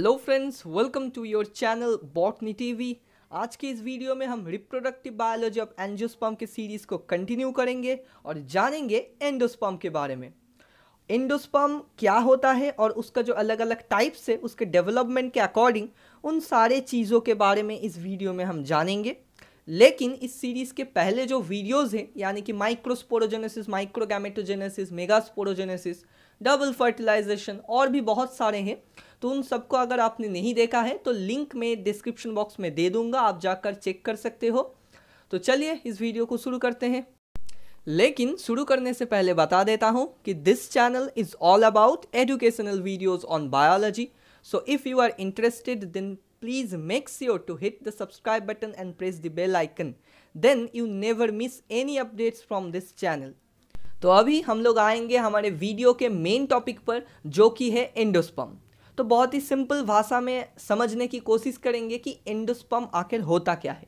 hello friends welcome to your channel botany TV आज की इस वीडियो में हम रिप्रोडक्टिव बायोलॉजी ऑफ एंजोस्पम के सीरीज़ को कंटिन्यू करेंगे और जानेंगे एंडोस्पम के बारे में एंडोस्पम क्या होता है और उसका जो अलग अलग टाइप्स है उसके डेवलपमेंट के अकॉर्डिंग उन सारे चीज़ों के बारे में इस वीडियो में हम जानेंगे लेकिन इस सीरीज़ के पहले जो वीडियोज़ हैं यानी कि microsporogenesis microgametogenesis megasporogenesis double fertilization और भी बहुत सारे हैं तो उन सबको अगर आपने नहीं देखा है तो लिंक में डिस्क्रिप्शन बॉक्स में दे दूंगा आप जाकर चेक कर सकते हो तो चलिए इस वीडियो को शुरू करते हैं लेकिन शुरू करने से पहले बता देता हूँ कि this channel is all about educational videos on biology so if you are interested then please make sure to hit the subscribe button and press the bell icon then you never miss any updates from this channel तो अभी हम लोग आएंगे हमारे video के main topic पर जो कि है एंडोस्पम तो बहुत ही सिंपल भाषा में समझने की कोशिश करेंगे कि एंडोस्पम आखिर होता क्या है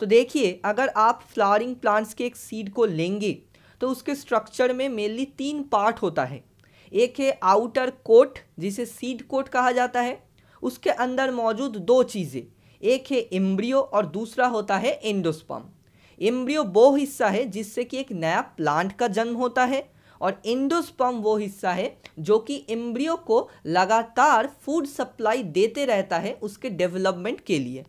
तो देखिए अगर आप फ्लावरिंग प्लांट्स के एक सीड को लेंगे तो उसके स्ट्रक्चर में मेनली तीन पार्ट होता है एक है आउटर कोट जिसे सीड कोट कहा जाता है उसके अंदर मौजूद दो चीज़ें एक है एम्ब्रियो और दूसरा होता है एंडोस्पम एम्ब्रियो वो हिस्सा है जिससे कि एक नया प्लांट का जन्म होता है और इंडोस्पम वो हिस्सा है जो कि एम्ब्रियो को लगातार फूड सप्लाई देते रहता है उसके डेवलपमेंट के लिए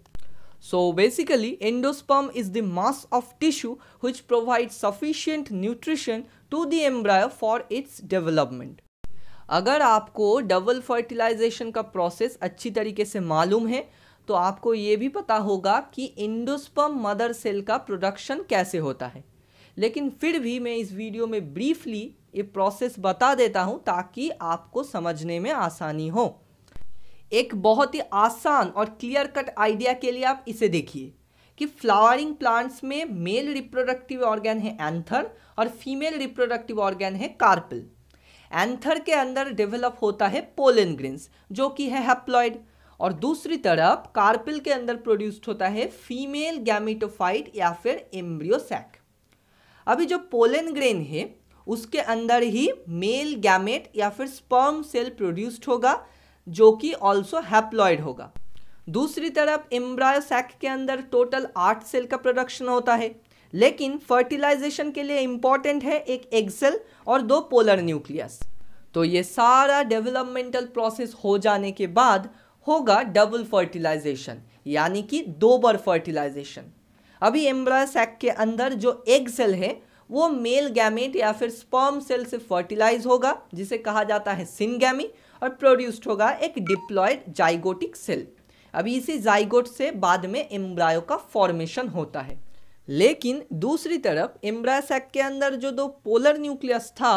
so basically endosperm is the mass of tissue which provide sufficient nutrition to the embryo for its development अगर आपको डबल फर्टिलाइजेशन का प्रोसेस अच्छी तरीके से मालूम है तो आपको ये भी पता होगा कि इंडोस्पम मदर सेल का प्रोडक्शन कैसे होता है लेकिन फिर भी मैं इस वीडियो में ब्रीफली ये प्रोसेस बता देता हूँ ताकि आपको समझने में आसानी हो एक बहुत ही आसान और क्लियर कट आइडिया के लिए आप इसे देखिए कि फ्लावरिंग प्लांट्स में मेल रिप्रोडक्टिव ऑर्गेन है एंथर और फीमेल रिप्रोडक्टिव ऑर्गेन है कार्पल एंथर के अंदर डेवलप होता है पोलन ग्रीन्स जो कि है हैप्लॉइड और दूसरी तरफ कार्पिल के अंदर प्रोड्यूस्ड होता है फीमेल गैमिटोफाइट या फिर एम्ब्रियोसैक अभी जो पोलन ग्रेन है उसके अंदर ही मेल गैमेट या फिर स्पर्म सेल प्रोड्यूस्ड होगा जो कि ऑल्सो हैप्लॉयड होगा दूसरी तरफ एम्ब्रायोसैक के अंदर टोटल आठ सेल का प्रोडक्शन होता है लेकिन फर्टिलाइजेशन के लिए इम्पॉर्टेंट है एक एक्सेल और दो पोलर न्यूक्लियस तो ये सारा डेवलपमेंटल प्रोसेस हो जाने के बाद होगा डबल फर्टिलाइजेशन यानी कि दो बार फर्टिलाइजेशन अभी एम्ब्रायो सैक के अंदर जो एग सेल है वो मेल गैमेट या फिर स्पर्म सेल से फर्टिलाइज होगा जिसे कहा जाता है सिनगैमी और प्रोड्यूस्ड होगा एक डिप्लॉयड जाइगोटिक सेल अभी इसी जाइगोट से बाद में एम्ब्रायो का फॉर्मेशन होता है लेकिन दूसरी तरफ एम्ब्रायो सैक के अंदर जो दो पोलर न्यूक्लियस था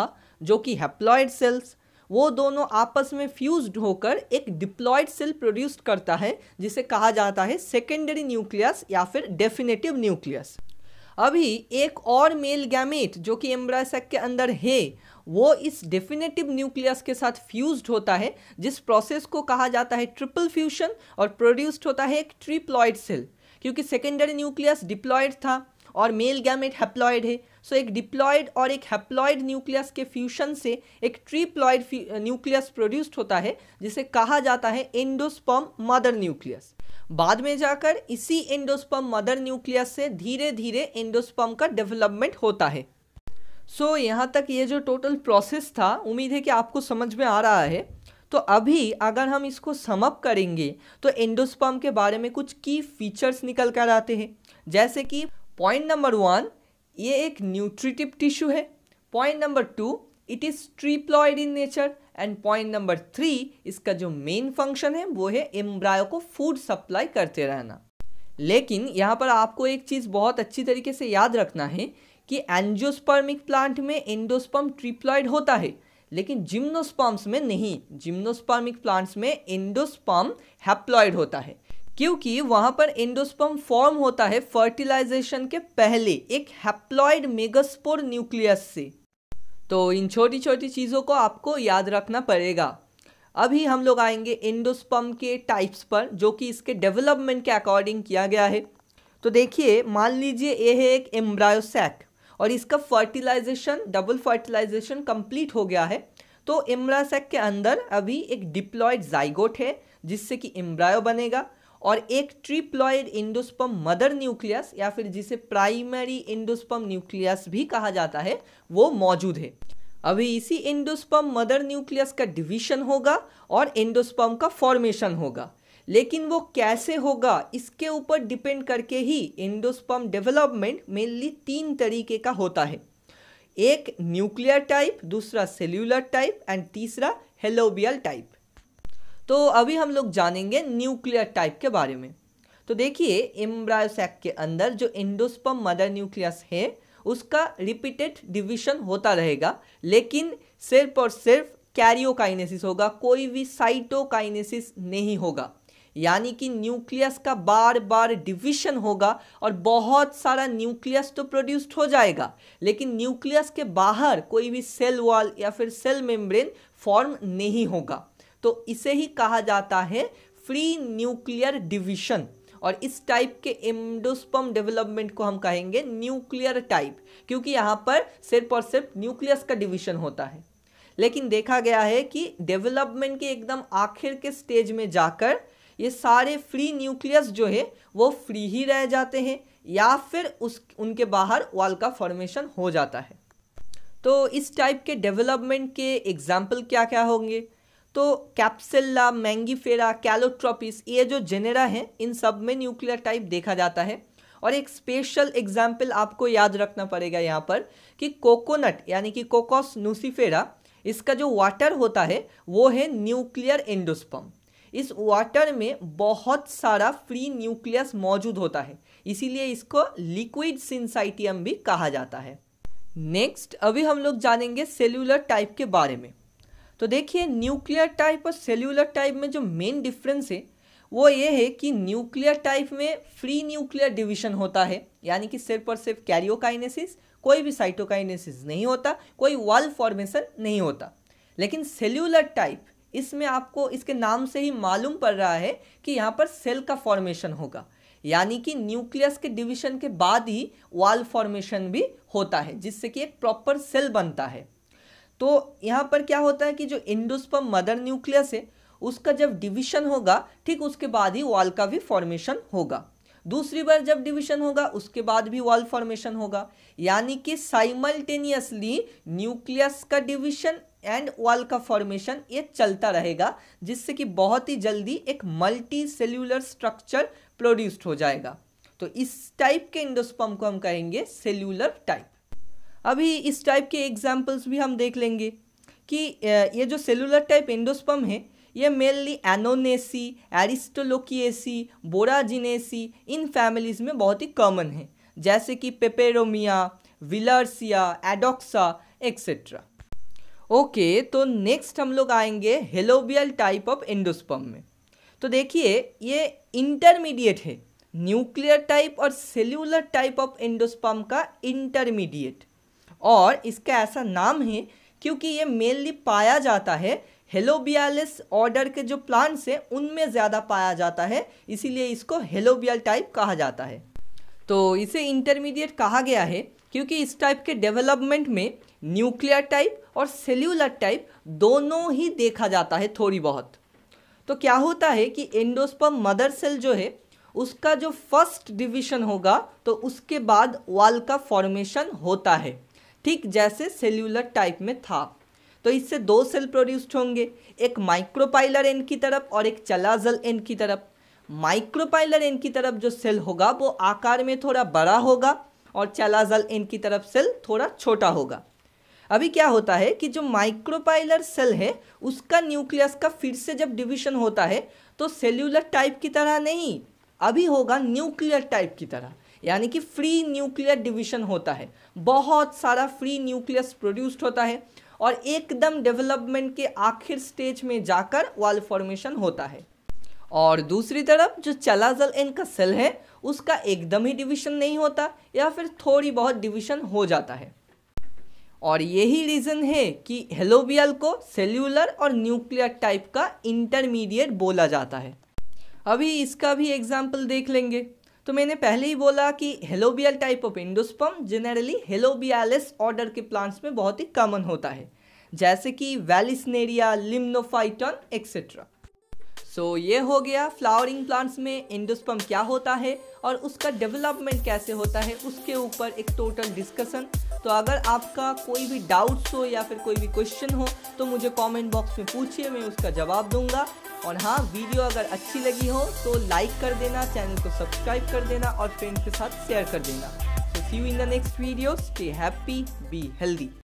जो कि हेप्लॉयड सेल्स वो दोनों आपस में फ्यूज्ड होकर एक डिप्लॉयड सेल प्रोड्यूस करता है जिसे कहा जाता है सेकेंडरी न्यूक्लियस या फिर डेफिनेटिव न्यूक्लियस अभी एक और मेल गैमेट जो कि एम्ब्रायसेक के अंदर है वो इस डेफिनेटिव न्यूक्लियस के साथ फ्यूज्ड होता है जिस प्रोसेस को कहा जाता है ट्रिपल फ्यूशन और प्रोड्यूस्ड होता है एक ट्रिप्लॉयड सेल क्योंकि सेकेंडरी न्यूक्लियस डिप्लॉयड था और मेल गैमेट हैप्लॉयड है सो एक डिप्लॉयड और एक हैप्लॉयड न्यूक्लियस के फ्यूशन से एक ट्रीप्लॉयड न्यूक्लियस प्रोड्यूस्ड होता है जिसे कहा जाता है एंडोस्पर्म मदर न्यूक्लियस बाद में जाकर इसी एंडोस्पर्म मदर न्यूक्लियस से धीरे धीरे एंडोस्पर्म का डेवलपमेंट होता है सो so, यहाँ तक ये जो टोटल प्रोसेस था उम्मीद है कि आपको समझ में आ रहा है तो अभी अगर हम इसको समअप करेंगे तो एंडोस्पर्म के बारे में कुछ की फीचर्स निकल कर आते हैं जैसे कि पॉइंट नंबर वन ये एक न्यूट्रिटिव टिश्यू है point number two it is triploid in nature and point number three इसका जो मेन फंक्शन है वो है एम्ब्रायो को फूड सप्लाई करते रहना लेकिन यहाँ पर आपको एक चीज़ बहुत अच्छी तरीके से याद रखना है कि एंजियोस्पर्मिक प्लांट में एंडोस्पर्म ट्रिप्लॉयड होता है लेकिन जिम्नोस्पर्म्स में नहीं जिम्नोस्पर्मिक प्लांट्स में एंडोस्पर्म हैप्लॉयड होता है क्योंकि वहां पर एंडोस्पर्म फॉर्म होता है फर्टिलाइजेशन के पहले एक हैप्लॉइड मेगास्पोर न्यूक्लियस से तो इन छोटी छोटी चीज़ों को आपको याद रखना पड़ेगा अभी हम लोग आएंगे एंडोस्पर्म के टाइप्स पर जो कि इसके डेवलपमेंट के अकॉर्डिंग किया गया है तो देखिए मान लीजिए ये है एक एम्ब्रायोसैक और इसका फर्टिलाइजेशन डबल फर्टिलाइजेशन कंप्लीट हो गया है तो एम्ब्रायोसैक के अंदर अभी एक डिप्लॉयड जाइगोट है जिससे कि एम्ब्रायो बनेगा और एक ट्रिप्लॉयड इंडोस्पम मदर न्यूक्लियस या फिर जिसे प्राइमरी इंडोस्पम न्यूक्लियस भी कहा जाता है वो मौजूद है अभी इसी इंडोस्पम मदर न्यूक्लियस का डिवीजन होगा और इंडोस्पम का फॉर्मेशन होगा लेकिन वो कैसे होगा इसके ऊपर डिपेंड करके ही इंडोस्पम डेवलपमेंट मेनली तीन तरीके का होता है एक न्यूक्लियर टाइप दूसरा सेल्यूलर टाइप एंड तीसरा हेलोबियल टाइप तो अभी हम लोग जानेंगे न्यूक्लियर टाइप के बारे में तो देखिए एम्ब्रायोसैक के अंदर जो इंडोस्पम मदर न्यूक्लियस है उसका रिपीटेड डिवीजन होता रहेगा लेकिन सिर्फ और सिर्फ कैरियोकाइनेसिस होगा कोई भी साइटोकाइनेसिस नहीं होगा यानी कि न्यूक्लियस का बार बार डिवीजन होगा और बहुत सारा न्यूक्लियस तो प्रोड्यूस्ड हो जाएगा लेकिन न्यूक्लियस के बाहर कोई भी सेल वॉल या फिर सेल मेम्ब्रेन फॉर्म नहीं होगा तो इसे ही कहा जाता है फ्री न्यूक्लियर डिवीजन और इस टाइप के एम्डोस्पम डेवलपमेंट को हम कहेंगे न्यूक्लियर टाइप क्योंकि यहां पर सिर्फ और सिर्फ न्यूक्लियस का डिवीजन होता है लेकिन देखा गया है कि डेवलपमेंट के एकदम आखिर के स्टेज में जाकर ये सारे फ्री न्यूक्लियस जो है वो फ्री ही रह जाते हैं या फिर उस उनके बाहर वाल का फॉर्मेशन हो जाता है तो इस टाइप के डेवलपमेंट के एग्जाम्पल क्या क्या होंगे तो कैप्सिल्ला मैंगीफेरा कैलोट्रॉपिस ये जो जेनेरा हैं इन सब में न्यूक्लियर टाइप देखा जाता है और एक स्पेशल एग्जाम्पल आपको याद रखना पड़ेगा यहाँ पर कि कोकोनट यानी कि कोकोस नूसीफेरा इसका जो वाटर होता है वो है न्यूक्लियर एंडोस्पम इस वाटर में बहुत सारा फ्री न्यूक्लियस मौजूद होता है इसीलिए इसको लिक्विड सिंसाइटियम भी कहा जाता है नेक्स्ट अभी हम लोग जानेंगे सेलुलर टाइप के बारे में तो देखिए न्यूक्लियर टाइप और सेल्यूलर टाइप में जो मेन डिफरेंस है वो ये है कि न्यूक्लियर टाइप में फ्री न्यूक्लियर डिवीजन होता है यानी कि सिर्फ और सिर्फ कैरियोकाइनेसिस कोई भी साइटोकाइनेसिस नहीं होता कोई वॉल फॉर्मेशन नहीं होता लेकिन सेल्यूलर टाइप इसमें आपको इसके नाम से ही मालूम पड़ रहा है कि यहाँ पर सेल का फॉर्मेशन होगा यानी कि न्यूक्लियस के डिवीजन के बाद ही वॉल फॉर्मेशन भी होता है जिससे कि एक प्रॉपर सेल बनता है तो यहाँ पर क्या होता है कि जो इंडोस्पम मदर न्यूक्लियस है उसका जब डिवीजन होगा ठीक उसके बाद ही वॉल का भी फॉर्मेशन होगा दूसरी बार जब डिवीजन होगा उसके बाद भी वॉल फॉर्मेशन होगा यानी कि साइमल्टेनियसली न्यूक्लियस का डिवीजन एंड वॉल का फॉर्मेशन ये चलता रहेगा जिससे कि बहुत ही जल्दी एक मल्टी सेल्यूलर स्ट्रक्चर प्रोड्यूस्ड हो जाएगा तो इस टाइप के इंडोस्पम को हम कहेंगे सेल्यूलर टाइप अभी इस टाइप के एग्जाम्पल्स भी हम देख लेंगे कि ये जो सेलुलर टाइप एंडोस्पम है ये मेनली एनोनेसी एरिस्टोलोकिएसी बोराजिनेसी इन फैमिलीज़ में बहुत ही कॉमन है जैसे कि Peperomia Villarsia Adoxa etcetera okay तो नेक्स्ट हम लोग आएंगे हेलोबियल टाइप ऑफ एंडोस्पम में तो देखिए ये इंटरमीडिएट है न्यूक्लियर टाइप और सेल्यूलर टाइप ऑफ एंडोस्पम का इंटरमीडिएट और इसका ऐसा नाम है क्योंकि ये मेनली पाया जाता है हेलोबियालिस ऑर्डर के जो प्लांट्स हैं उनमें ज़्यादा पाया जाता है इसीलिए इसको हेलोबियल टाइप कहा जाता है तो इसे इंटरमीडिएट कहा गया है क्योंकि इस टाइप के डेवलपमेंट में न्यूक्लियर टाइप और सेल्यूलर टाइप दोनों ही देखा जाता है थोड़ी बहुत तो क्या होता है कि एंडोस्पम मदर सेल जो है उसका जो फर्स्ट डिवीजन होगा तो उसके बाद वाल का फॉर्मेशन होता है ठीक जैसे सेल्यूलर टाइप में था तो इससे दो सेल प्रोड्यूस्ड होंगे एक माइक्रोपाइलर एन की तरफ और एक चलाजल एन की तरफ माइक्रोपाइलर एन की तरफ जो सेल होगा वो आकार में थोड़ा बड़ा होगा और चलाजल एन की तरफ सेल थोड़ा छोटा होगा अभी क्या होता है कि जो माइक्रोपाइलर सेल है उसका न्यूक्लियस का फिर से जब डिवीजन होता है तो सेल्यूलर टाइप की तरह नहीं अभी होगा न्यूक्लियर टाइप की तरह यानी कि फ्री न्यूक्लियर डिवीजन होता है बहुत सारा फ्री न्यूक्लियस प्रोड्यूस्ड होता है और एकदम डेवलपमेंट के आखिर स्टेज में जाकर वाल फॉर्मेशन होता है और दूसरी तरफ जो चलाजल एन का सेल है उसका एकदम ही डिवीजन नहीं होता या फिर थोड़ी बहुत डिवीजन हो जाता है और यही रीज़न है कि हेलोबियल को सेल्यूलर और न्यूक्लियर टाइप का इंटरमीडिएट बोला जाता है अभी इसका भी एग्जाम्पल देख लेंगे तो मैंने पहले ही बोला कि helobial type of endosperm generally Helobiales order के प्लांट्स में बहुत ही कॉमन होता है जैसे कि Vallisneria Limnophyton etcetera so so, ये हो गया फ्लावरिंग प्लांट्स में इंडोस्पम क्या होता है और उसका डेवलपमेंट कैसे होता है उसके ऊपर एक टोटल डिस्कशन तो अगर आपका कोई भी डाउट्स हो या फिर कोई भी क्वेश्चन हो तो मुझे कमेंट बॉक्स में पूछिए मैं उसका जवाब दूंगा और हाँ वीडियो अगर अच्छी लगी हो तो लाइक कर देना चैनल को सब्सक्राइब कर देना और फ्रेंड्स के साथ शेयर कर देना so see you in the next video stay happy be healthy